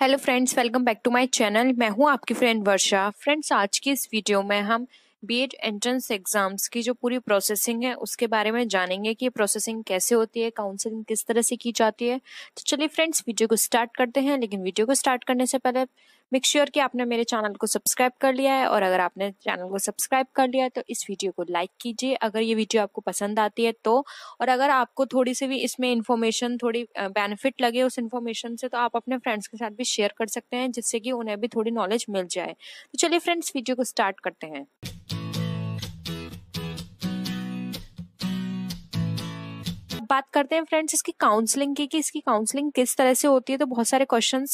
hello friends welcome back to my channel मैं हूं आपकी फ्रेंड वर्षा फ्रेंड्स आज की इस वीडियो में हम बीएड एंट्रेंस एग्ज़ाम्स की जो पूरी प्रोसेसिंग है उसके बारे में जानेंगे कि प्रोसेसिंग कैसे होती है काउंसलिंग किस तरह से की जाती है तो चलिए फ्रेंड्स वीडियो को स्टार्ट करते हैं लेकिन वीडियो को स्टार्ट करने से पहले मेक श्योर sure कि आपने मेरे चैनल को सब्सक्राइब कर लिया है और अगर आपने चैनल को सब्सक्राइब कर लिया है तो इस वीडियो को लाइक कीजिए अगर ये वीडियो आपको पसंद आती है तो और अगर आपको थोड़ी सी भी इसमें इन्फॉर्मेशन थोड़ी बेनिफिट लगे उस इन्फॉर्मेशन से तो आप अपने फ्रेंड्स के साथ भी शेयर कर सकते हैं जिससे कि उन्हें भी थोड़ी नॉलेज मिल जाए तो चलिए फ्रेंड्स वीडियो को स्टार्ट करते हैं बात करते हैं फ्रेंड्स इसकी काउंसलिंग की कि इसकी काउंसलिंग किस तरह से होती है तो बहुत सारे क्वेश्चन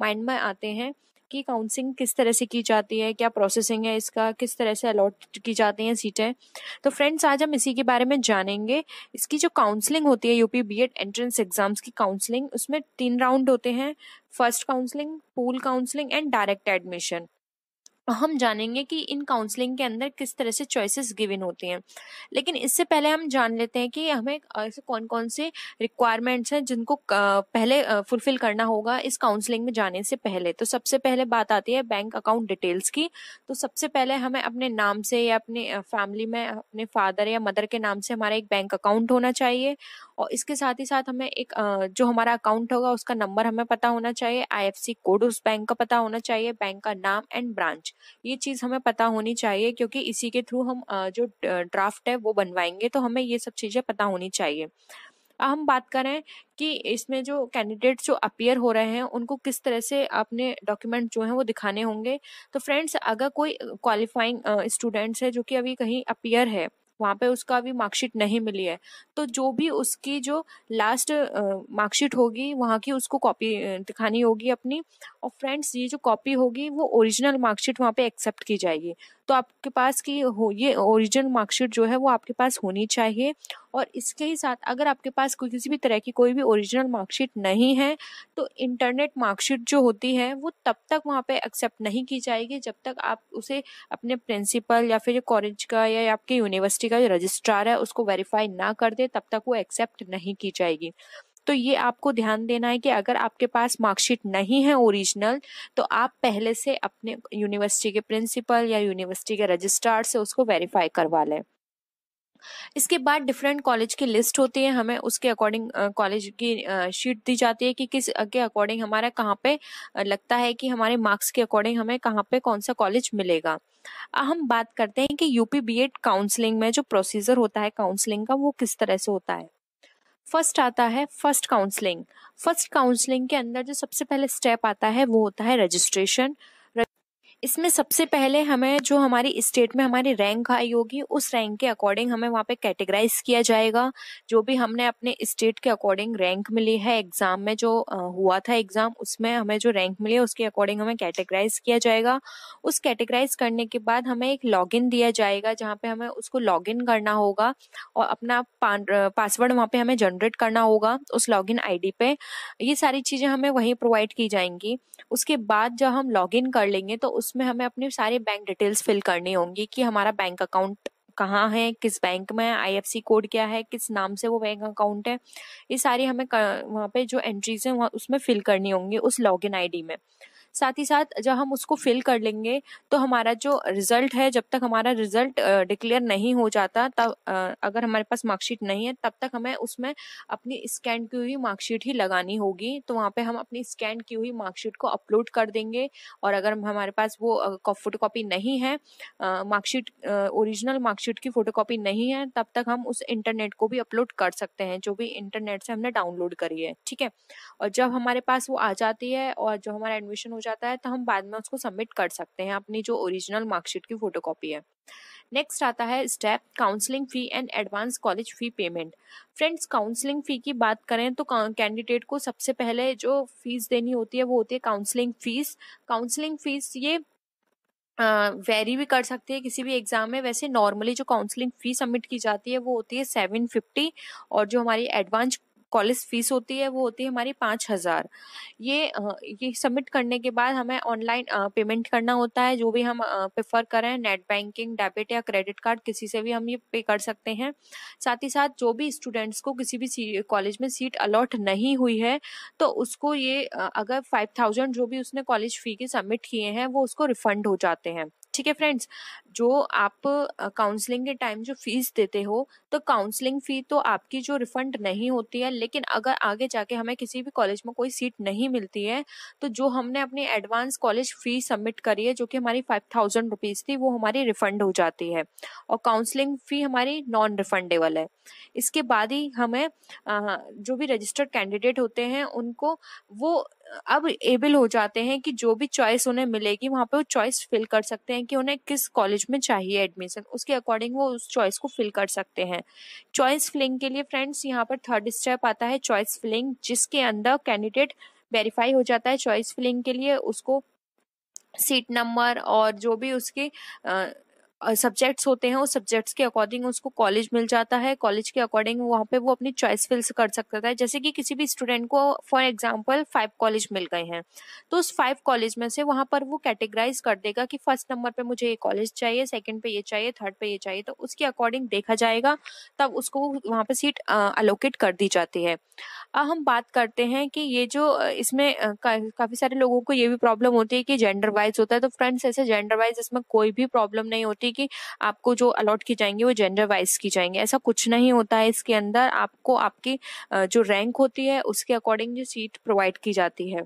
माइंड में आते हैं कि काउंसलिंग किस तरह से की जाती है क्या प्रोसेसिंग है इसका किस तरह से अलॉट की जाती हैं सीटें तो फ्रेंड्स आज हम इसी के बारे में जानेंगे इसकी जो काउंसलिंग होती है यूपी बीएड एंट्रेंस एग्जाम्स की काउंसलिंग उसमें तीन राउंड होते हैं first counselling pool counselling and direct admission हम जानेंगे कि इन काउंसलिंग के अंदर किस तरह से चॉइसेस गिवन होते हैं लेकिन इससे पहले हम जान लेते हैं कि हमें ऐसे कौन कौन से रिक्वायरमेंट्स हैं जिनको पहले फुलफिल करना होगा इस काउंसलिंग में जाने से पहले तो सबसे पहले बात आती है बैंक अकाउंट डिटेल्स की तो सबसे पहले हमें अपने नाम से या अपने फैमिली में अपने फादर या मदर के नाम से हमारा एक बैंक अकाउंट होना चाहिए और इसके साथ ही साथ हमें एक जो हमारा अकाउंट होगा उसका नंबर हमें पता होना चाहिए आई कोड उस बैंक का पता होना चाहिए बैंक का नाम एंड ब्रांच ये चीज़ हमें पता होनी चाहिए क्योंकि इसी के थ्रू हम जो ड्राफ्ट है वो बनवाएंगे तो हमें ये सब चीज़ें पता होनी चाहिए हम बात करें कि इसमें जो कैंडिडेट्स जो अपियर हो रहे हैं उनको किस तरह से अपने डॉक्यूमेंट जो हैं वो दिखाने होंगे तो फ्रेंड्स अगर कोई क्वालिफाइंग स्टूडेंट्स है जो कि अभी कहीं अपियर है वहाँ पे उसका अभी मार्कशीट नहीं मिली है तो जो भी उसकी जो लास्ट मार्कशीट होगी वहाँ की उसको कॉपी दिखानी होगी अपनी और फ्रेंड्स ये जो कॉपी होगी वो ओरिजिनल मार्कशीट वहाँ पे एक्सेप्ट की जाएगी तो आपके पास की हो ये ओरिजिनल मार्कशीट जो है वो आपके पास होनी चाहिए और इसके ही साथ अगर आपके पास कोई किसी भी तरह की कोई भी ओरिजिनल मार्कशीट नहीं है तो इंटरनेट मार्कशीट जो होती है वो तब तक वहाँ पे एक्सेप्ट नहीं की जाएगी जब तक आप उसे अपने प्रिंसिपल या फिर कॉलेज का या आपके यूनिवर्सिटी का जो रजिस्ट्रार है उसको वेरीफाई ना कर दे तब तक वो एक्सेप्ट नहीं की जाएगी तो ये आपको ध्यान देना है कि अगर आपके पास मार्कशीट नहीं है ओरिजिनल तो आप पहले से अपने यूनिवर्सिटी के प्रिंसिपल या यूनिवर्सिटी के रजिस्ट्रार से उसको वेरीफाई करवा लें इसके बाद डिफरेंट कॉलेज की लिस्ट होती है हमें उसके अकॉर्डिंग कॉलेज की शीट दी जाती है कि किस के अकॉर्डिंग हमारा कहाँ पे लगता है कि हमारे मार्क्स के अकॉर्डिंग हमें कहाँ पे कौन सा कॉलेज मिलेगा हम बात करते हैं कि यूपी बीएड काउंसलिंग में जो प्रोसीजर होता है काउंसलिंग का वो किस तरह से होता है फर्स्ट आता है फर्स्ट काउंसलिंग फर्स्ट काउंसलिंग के अंदर जो सबसे पहले स्टेप आता है वो होता है रजिस्ट्रेशन इसमें सबसे पहले हमें जो हमारी स्टेट में हमारी रैंक आई होगी उस रैंक के अकॉर्डिंग हमें वहाँ पे कैटेगराइज किया जाएगा जो भी हमने अपने स्टेट के अकॉर्डिंग रैंक मिली है एग्जाम में जो हुआ था एग्जाम उसमें हमें जो रैंक मिली है उसके अकॉर्डिंग हमें कैटेगराइज किया जाएगा उस कैटेगराइज करने के बाद हमें एक लॉगिन दिया जाएगा जहाँ पे हमें उसको लॉगिन करना होगा और अपना पासवर्ड वहाँ पे हमें जनरेट करना होगा उस लॉगिन आईडी पे ये सारी चीजें हमें वहीं प्रोवाइड की जाएंगी उसके बाद जब हम लॉगिन कर लेंगे तो उस उसमें हमें अपने सारे बैंक डिटेल्स फिल करनी होंगी कि हमारा बैंक अकाउंट कहाँ है किस बैंक में आईएफसी कोड क्या है किस नाम से वो बैंक अकाउंट है ये सारी हमें वहाँ पे जो एंट्रीज हैं वहाँ उसमें फिल करनी होंगी उस लॉगिन आईडी में साथ ही साथ जब हम उसको फिल कर लेंगे तो हमारा जो रिजल्ट है जब तक हमारा रिजल्ट डिक्लेयर नहीं हो जाता तब अगर हमारे पास मार्कशीट नहीं है तब तक हमें उसमें अपनी स्कैन की हुई मार्कशीट ही लगानी होगी तो वहाँ पे हम अपनी स्कैन की हुई मार्कशीट को अपलोड कर देंगे और अगर हमारे पास वो फोटो कॉपी नहीं है मार्कशीट ओरिजिनल मार्कशीट की फोटो कॉपी नहीं है तब तक हम उस इंटरनेट को भी अपलोड कर सकते हैं जो भी इंटरनेट से हमने डाउनलोड करी है ठीक है और जब हमारे पास वो आ जाती है और जो हमारा एडमिशन हो हो जाता है तो हम बाद में उसको सबमिट कर सकते हैं अपनी जो ओरिजिनल मार्कशीट की फोटो है नेक्स्ट आता है step counselling fee and advance college fee payment friends counselling fee की बात करें तो कैंडिडेट को सबसे पहले जो फीस देनी होती है वो होती है काउंसलिंग फीस काउंसलिंग फीस ये वेरी uh, भी कर सकती है किसी भी एग्जाम में वैसे नॉर्मली जो काउंसलिंग फी सबमिट की जाती है वो होती है सेवन फिफ्टी और जो हमारी एडवांस कॉलेज फीस होती है वो होती है हमारी पाँच हज़ार ये ये सबमिट करने के बाद हमें ऑनलाइन पेमेंट करना होता है जो भी हम प्रेफर करें नेट बैंकिंग डेबिट या क्रेडिट कार्ड किसी से भी हम ये पे कर सकते हैं साथ ही साथ जो भी स्टूडेंट्स को किसी भी कॉलेज में सीट अलॉट नहीं हुई है तो उसको ये अगर फाइव थाउजेंड जो भी उसने कॉलेज फ़ी के सबमिट किए हैं वो उसको रिफंड हो जाते हैं ठीक है फ्रेंड्स जो आप काउंसलिंग के टाइम जो फीस देते हो तो काउंसलिंग फी तो आपकी जो रिफंड नहीं होती है लेकिन अगर आगे जाके हमें किसी भी कॉलेज में कोई सीट नहीं मिलती है तो जो हमने अपनी एडवांस कॉलेज फी सबमिट करी है जो कि हमारी फाइव थाउजेंड रुपीज़ थी वो हमारी रिफंड हो जाती है और काउंसलिंग फी हमारी नॉन रिफंडेबल है इसके बाद ही हमें जो भी रजिस्टर्ड कैंडिडेट होते हैं उनको वो अब एबल हो जाते हैं कि जो भी चॉइस उन्हें मिलेगी वहाँ पे वो चॉइस फिल कर सकते हैं कि उन्हें किस कॉलेज में चाहिए एडमिशन उसके अकॉर्डिंग वो उस चॉइस को फिल कर सकते हैं चॉइस फिलिंग के लिए फ्रेंड्स यहाँ पर थर्ड स्टेप आता है चॉइस फिलिंग जिसके अंदर कैंडिडेट वेरीफाई हो जाता है चॉइस फिलिंग के लिए उसको सीट नंबर और जो भी उसके सब्जेक्ट्स होते हैं उस सब्जेक्ट्स के अकॉर्डिंग उसको कॉलेज मिल जाता है कॉलेज के अकॉर्डिंग वहाँ पे वो अपनी चॉइस फिल्स कर सकता है जैसे कि किसी भी स्टूडेंट को फॉर एग्जाम्पल फाइव कॉलेज मिल गए हैं तो उस फाइव कॉलेज में से वहाँ पर वो कैटेगराइज कर देगा कि फर्स्ट नंबर पे मुझे ये कॉलेज चाहिए सेकेंड पे ये चाहिए थर्ड पे ये चाहिए तो उसके अकॉर्डिंग देखा जाएगा तब उसको वहाँ पर सीट अलोकेट कर दी जाती है अब हम बात करते हैं कि ये जो इसमें का, काफ़ी सारे लोगों को ये भी प्रॉब्लम होती है कि जेंडर वाइज होता है तो फ्रेंड्स ऐसे जेंडर वाइज इसमें कोई भी प्रॉब्लम नहीं होती है कि आपको जो अलॉट की जाएंगी वो जेंडर वाइज की जाएंगे ऐसा कुछ नहीं होता है इसके अंदर आपको आपकी जो रैंक होती है उसके अकॉर्डिंग जो सीट प्रोवाइड की जाती है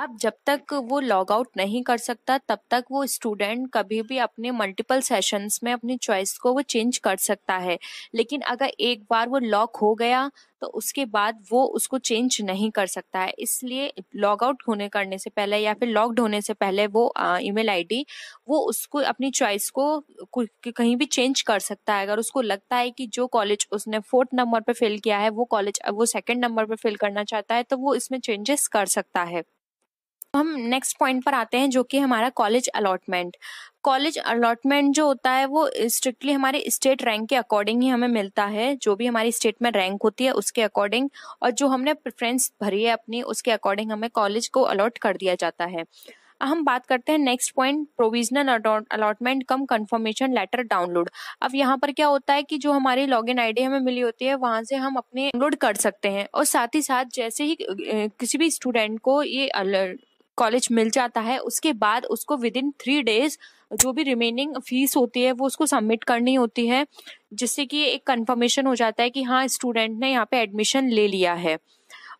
अब जब तक वो लॉग आउट नहीं कर सकता तब तक वो स्टूडेंट कभी भी अपने मल्टीपल सेशंस में अपनी चॉइस को वो चेंज कर सकता है लेकिन अगर एक बार वो लॉक हो गया तो उसके बाद वो उसको चेंज नहीं कर सकता है इसलिए लॉग आउट होने करने से पहले या फिर लॉक्ड होने से पहले वो ईमेल आईडी वो उसको अपनी चॉइस को कहीं भी चेंज कर सकता है अगर उसको लगता है कि जो कॉलेज उसने फोर्थ नंबर पर फिल किया है वो कॉलेज वो सेकेंड नंबर पर फिल करना चाहता है तो वो इसमें चेंजेस कर सकता है हम नेक्स्ट पॉइंट पर आते हैं जो कि हमारा कॉलेज अलॉटमेंट कॉलेज अलॉटमेंट जो होता है वो स्ट्रिक्टली हमारे स्टेट रैंक के अकॉर्डिंग ही हमें मिलता है जो भी हमारी स्टेट में रैंक होती है उसके अकॉर्डिंग और जो हमने प्रेफरेंस भरी है अपनी उसके अकॉर्डिंग हमें कॉलेज को अलॉट कर दिया जाता है हम बात करते हैं next point provisional allotment cum confirmation letter download अब यहाँ पर क्या होता है कि जो हमारी लॉगिन आईडी हमें मिली होती है वहां से हम अपने डाउनलोड कर सकते हैं और साथ ही साथ जैसे ही किसी भी स्टूडेंट को ये कॉलेज मिल जाता है उसके बाद उसको विद इन थ्री डेज जो भी रिमेनिंग फीस होती है वो उसको सबमिट करनी होती है जिससे कि एक कंफर्मेशन हो जाता है कि हाँ स्टूडेंट ने यहाँ पे एडमिशन ले लिया है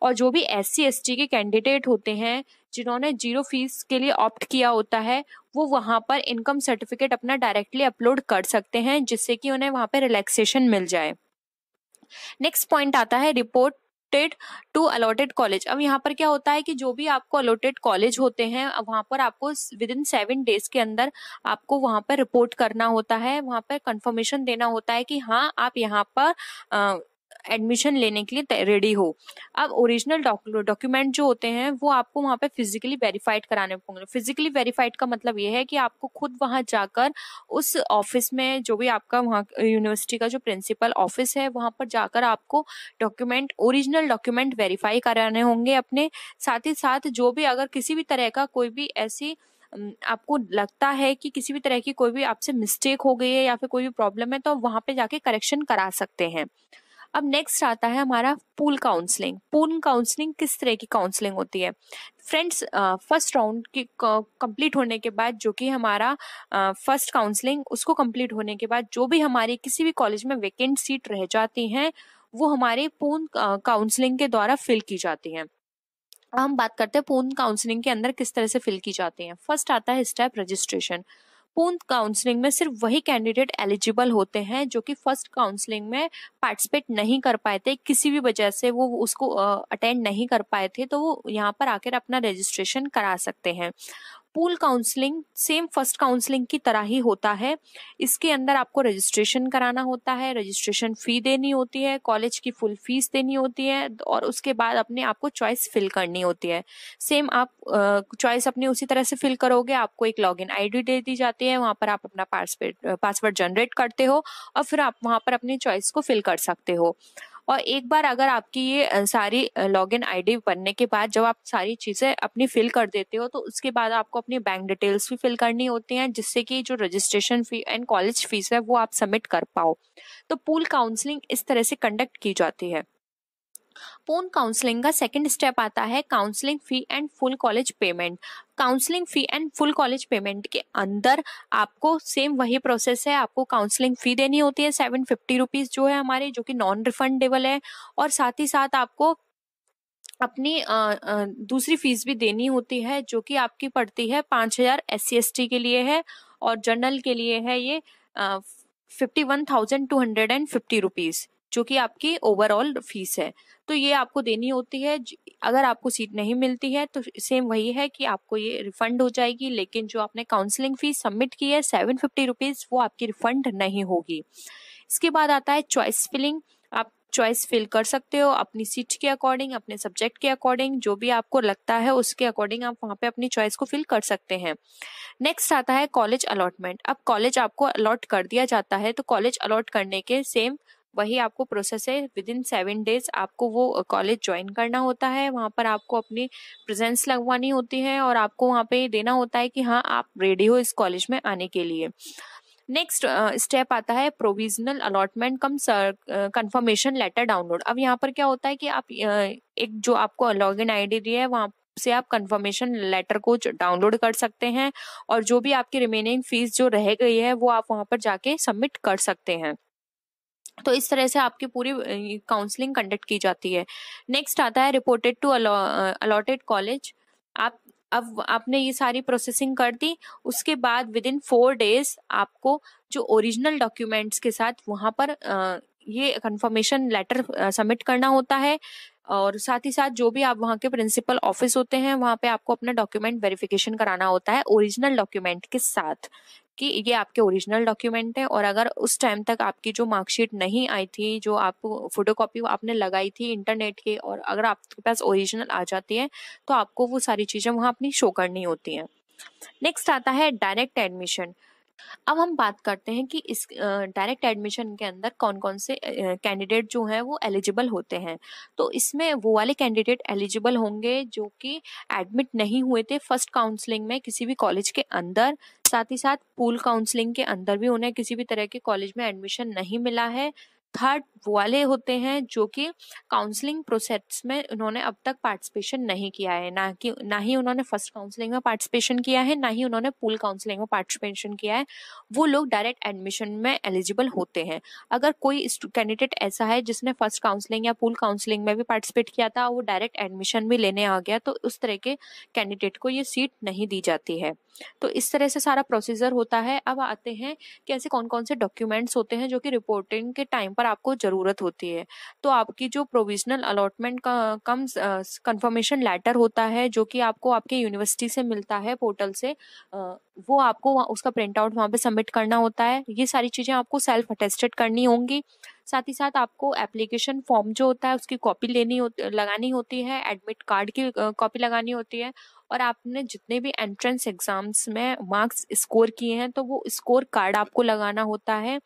और जो भी एस सी एस टी के कैंडिडेट होते हैं जिन्होंने जीरो फीस के लिए ऑप्ट किया होता है वो वहाँ पर इनकम सर्टिफिकेट अपना डायरेक्टली अपलोड कर सकते हैं जिससे कि उन्हें वहाँ पर रिलैक्सेशन मिल जाए नेक्स्ट पॉइंट आता है report restricted to allotted college अब यहाँ पर क्या होता है कि जो भी आपको अलॉटेड कॉलेज होते हैं वहां पर आपको विद इन सेवन डेज के अंदर आपको वहां पर रिपोर्ट करना होता है वहां पर कंफर्मेशन देना होता है कि हाँ आप यहाँ पर एडमिशन लेने के लिए रेडी हो अब ओरिजिनल डॉक्यूमेंट जो होते हैं वो आपको वहाँ पे फिजिकली वेरीफाइड कराने होंगे फिजिकली वेरीफाइड का मतलब ये है कि आपको खुद वहाँ जाकर उस ऑफिस में जो भी आपका वहाँ यूनिवर्सिटी का जो प्रिंसिपल ऑफिस है वहाँ पर जाकर आपको डॉक्यूमेंट ओरिजिनल डॉक्यूमेंट वेरीफाई कराने होंगे अपने साथ ही साथ जो भी अगर किसी भी तरह का कोई भी ऐसी आपको लगता है कि किसी भी तरह की कोई भी आपसे मिस्टेक हो गई है या फिर कोई भी प्रॉब्लम है तो आप वहाँ पे जाके करेक्शन करा सकते हैं अब नेक्स्ट आता है हमारा पूल काउंसलिंग पूल काउंसलिंग किस तरह की काउंसलिंग होती है फ्रेंड्स फर्स्ट राउंड की कंप्लीट होने के बाद जो कि हमारा फर्स्ट uh, काउंसलिंग उसको कंप्लीट होने के बाद जो भी हमारे किसी भी कॉलेज में वैकेंट सीट रह जाती हैं वो हमारे पूर्ण काउंसलिंग uh, के द्वारा फिल की जाती हैं हम बात करते हैं पूर्ण काउंसलिंग के अंदर किस तरह से फिल की जाती हैं फर्स्ट आता है स्टेप रजिस्ट्रेशन पूर्ण काउंसलिंग में सिर्फ वही कैंडिडेट एलिजिबल होते हैं जो कि फर्स्ट काउंसलिंग में पार्टिसिपेट नहीं कर पाए थे किसी भी वजह से वो उसको अटेंड नहीं कर पाए थे तो वो यहाँ पर आकर अपना रजिस्ट्रेशन करा सकते हैं pool counselling same first counselling की तरह ही होता है इसके अंदर आपको रजिस्ट्रेशन कराना होता है रजिस्ट्रेशन फ़ी देनी होती है कॉलेज की फुल फीस देनी होती है और उसके बाद अपने आपको चॉइस फिल करनी होती है सेम आप चॉइस अपनी उसी तरह से फिल करोगे आपको एक लॉग इन दे दी जाती है वहाँ पर आप अपना पासवर्ड पासवर्ड जनरेट करते हो और फिर आप वहाँ पर अपनी चॉइस को फिल कर सकते हो और एक बार अगर आपकी ये सारी लॉग इन आई बनने के बाद जब आप सारी चीज़ें अपनी फिल कर देते हो तो उसके बाद आपको अपनी बैंक डिटेल्स भी फिल करनी होती हैं जिससे कि जो registration fee and college fees है वो आप सबमिट कर पाओ तो पूल काउंसलिंग इस तरह से कंडक्ट की जाती है पोन काउंसलिंग का सेकंड स्टेप आता है counselling fee and full college payment counselling fee and full college payment के अंदर आपको सेम वही प्रोसेस है आपको काउंसलिंग फी देनी होती है सेवन फिफ्टी रुपीज जो है हमारे जो कि नॉन रिफंडेबल है और साथ ही साथ आपको अपनी आ, आ, दूसरी फीस भी देनी होती है जो कि आपकी पड़ती है पाँच हजार एस सी के लिए है और जनरल के लिए है ये fifty one thousand two hundred and fifty rupees जो कि आपकी ओवरऑल फीस है तो ये आपको देनी होती है अगर आपको सीट नहीं मिलती है तो सेम वही है कि आपको ये रिफंड हो जाएगी लेकिन जो आपने काउंसलिंग फीस सबमिट की है सेवन फिफ्टी रुपीज़ वो आपकी रिफंड नहीं होगी इसके बाद आता है चॉइस फिलिंग आप चॉइस फिल कर सकते हो अपनी सीट के अकॉर्डिंग अपने सब्जेक्ट के अकॉर्डिंग जो भी आपको लगता है उसके अकॉर्डिंग आप वहाँ पे अपनी चॉइस को फिल कर सकते हैं नेक्स्ट आता है कॉलेज अलॉटमेंट अब कॉलेज आपको अलॉट कर दिया जाता है तो कॉलेज अलॉट करने के सेम वही आपको प्रोसेस है विद इन सेवन डेज आपको वो कॉलेज ज्वाइन करना होता है वहाँ पर आपको अपनी प्रेजेंस लगवानी होती है और आपको वहाँ पे देना होता है कि हाँ आप रेडी हो इस कॉलेज में आने के लिए नेक्स्ट स्टेप uh, आता है provisional allotment cum confirmation letter download अब यहाँ पर क्या होता है कि आप uh, एक जो आपको लॉग इन आई दी है वहाँ से आप कंफर्मेशन लेटर को डाउनलोड कर सकते हैं और जो भी आपकी रिमेनिंग फीस जो रह गई है वो आप वहाँ पर जाके सबमिट कर सकते हैं तो इस तरह से आपकी पूरी काउंसलिंग कंडक्ट की जाती है नेक्स्ट आता है रिपोर्टेड टू अलॉटेड कॉलेज आप अब आपने ये सारी प्रोसेसिंग कर दी उसके बाद विद इन फोर डेज आपको जो ओरिजिनल डॉक्यूमेंट्स के साथ वहां पर आ, ये कंफर्मेशन लेटर सबमिट करना होता है और साथ ही साथ जो भी आप वहाँ के प्रिंसिपल ऑफिस होते हैं वहाँ पे आपको अपना डॉक्यूमेंट वेरिफिकेशन कराना होता है ओरिजिनल डॉक्यूमेंट के साथ कि ये आपके ओरिजिनल डॉक्यूमेंट है और अगर उस टाइम तक आपकी जो मार्कशीट नहीं आई थी जो आप फोटोकॉपी आपने लगाई थी इंटरनेट की और अगर आपके पास ओरिजिनल आ जाती है तो आपको वो सारी चीज़ें वहाँ अपनी शो करनी होती हैं नेक्स्ट आता है डायरेक्ट एडमिशन अब हम बात करते हैं कि इस डायरेक्ट एडमिशन के अंदर कौन कौन से कैंडिडेट जो हैं वो एलिजिबल होते हैं तो इसमें वो वाले कैंडिडेट एलिजिबल होंगे जो कि एडमिट नहीं हुए थे फर्स्ट काउंसलिंग में किसी भी कॉलेज के अंदर साथ ही साथ पूल काउंसलिंग के अंदर भी उन्हें किसी भी तरह के कॉलेज में एडमिशन नहीं मिला है थर्ड वाले होते हैं जो कि काउंसलिंग प्रोसेस में उन्होंने अब तक पार्टिसिपेशन नहीं किया है ना कि ना ही उन्होंने फर्स्ट काउंसलिंग में पार्टिसिपेशन किया है ना ही उन्होंने पूल काउंसलिंग में पार्टिसिपेशन किया है वो लोग डायरेक्ट एडमिशन में एलिजिबल होते हैं अगर कोई कैंडिडेट ऐसा है जिसने फर्स्ट काउंसलिंग या पूल काउंसलिंग में भी पार्टिसिपेट किया था वो डायरेक्ट एडमिशन भी लेने आ गया तो उस तरह के कैंडिडेट को ये सीट नहीं दी जाती है तो इस तरह से सारा प्रोसीजर होता है अब आते हैं कि ऐसे कौन कौन से डॉक्यूमेंट्स होते हैं जो कि रिपोर्टिंग के टाइम पर पर आपको ज़रूरत होती है तो आपकी जो प्रोविजनल अलॉटमेंट का कम कंफर्मेशन लेटर होता है जो कि आपको आपके यूनिवर्सिटी से मिलता है पोर्टल से वो आपको उसका प्रिंट आउट वहाँ पे सबमिट करना होता है ये सारी चीज़ें आपको सेल्फ अटेस्टेड करनी होंगी साथ ही साथ आपको एप्लीकेशन फॉर्म जो होता है उसकी कॉपी लेनी हो, लगानी होती है एडमिट कार्ड की कॉपी लगानी होती है और आपने जितने भी एंट्रेंस एग्जाम्स में मार्क्स स्कोर किए हैं तो वो स्कोर कार्ड आपको लगाना होता है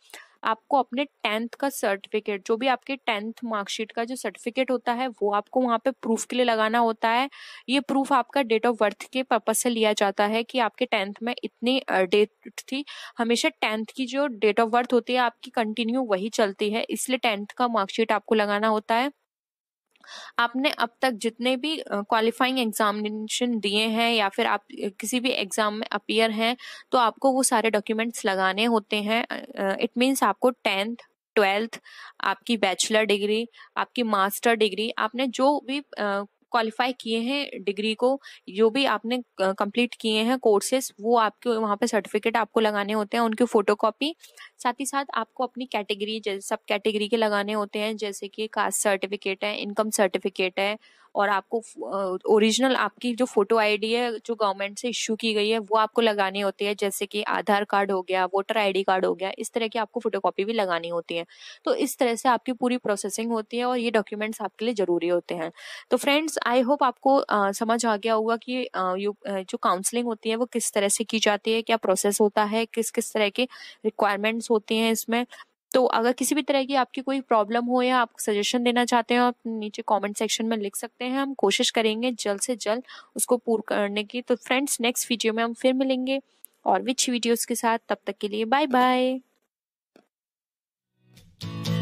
आपको अपने टेंथ का सर्टिफिकेट जो भी आपके टेंथ मार्कशीट का जो सर्टिफिकेट होता है वो आपको वहाँ पे प्रूफ के लिए लगाना होता है ये प्रूफ आपका डेट ऑफ बर्थ के पर्पज से लिया जाता है कि आपके टेंथ में इतनी डेट थी हमेशा टेंथ की जो डेट ऑफ बर्थ होती है आपकी कंटिन्यू वही चलती है इसलिए टेंथ का मार्कशीट आपको लगाना होता है आपने अब तक जितने भी क्वालिफाइंग एग्जामिनेशन दिए हैं या फिर आप किसी भी एग्जाम में अपियर हैं तो आपको वो सारे डॉक्यूमेंट्स लगाने होते हैं इट मीन्स आपको टेंथ ट्वेल्थ आपकी बैचलर डिग्री आपकी मास्टर डिग्री आपने जो भी क्वालिफाई किए हैं डिग्री को जो भी आपने कंप्लीट किए हैं कोर्सेज वो आपके वहाँ पे सर्टिफिकेट आपको लगाने होते हैं उनकी कॉपी साथ ही साथ आपको अपनी कैटेगरी सब कैटेगरी के लगाने होते हैं जैसे कि कास्ट सर्टिफिकेट है इनकम सर्टिफिकेट है और आपको ओरिजिनल आपकी जो फोटो आईडी है जो गवर्नमेंट से इश्यू की गई है वो आपको लगानी होती है जैसे कि आधार कार्ड हो गया वोटर आईडी कार्ड हो गया इस तरह की आपको फोटोकॉपी भी लगानी होती है तो इस तरह से आपकी पूरी प्रोसेसिंग होती है और ये डॉक्यूमेंट्स आपके लिए ज़रूरी होते हैं तो फ्रेंड्स आई होप आपको uh, समझ आ गया होगा कि uh, जो काउंसलिंग होती है वो किस तरह से की जाती है क्या प्रोसेस होता है किस किस तरह के रिक्वायरमेंट्स होती हैं इसमें तो अगर किसी भी तरह की आपकी कोई प्रॉब्लम हो या आप सजेशन देना चाहते हो आप नीचे कमेंट सेक्शन में लिख सकते हैं हम कोशिश करेंगे जल्द से जल्द उसको पूर करने की तो फ्रेंड्स नेक्स्ट वीडियो में हम फिर मिलेंगे और विच वीडियोस के साथ तब तक के लिए बाय बाय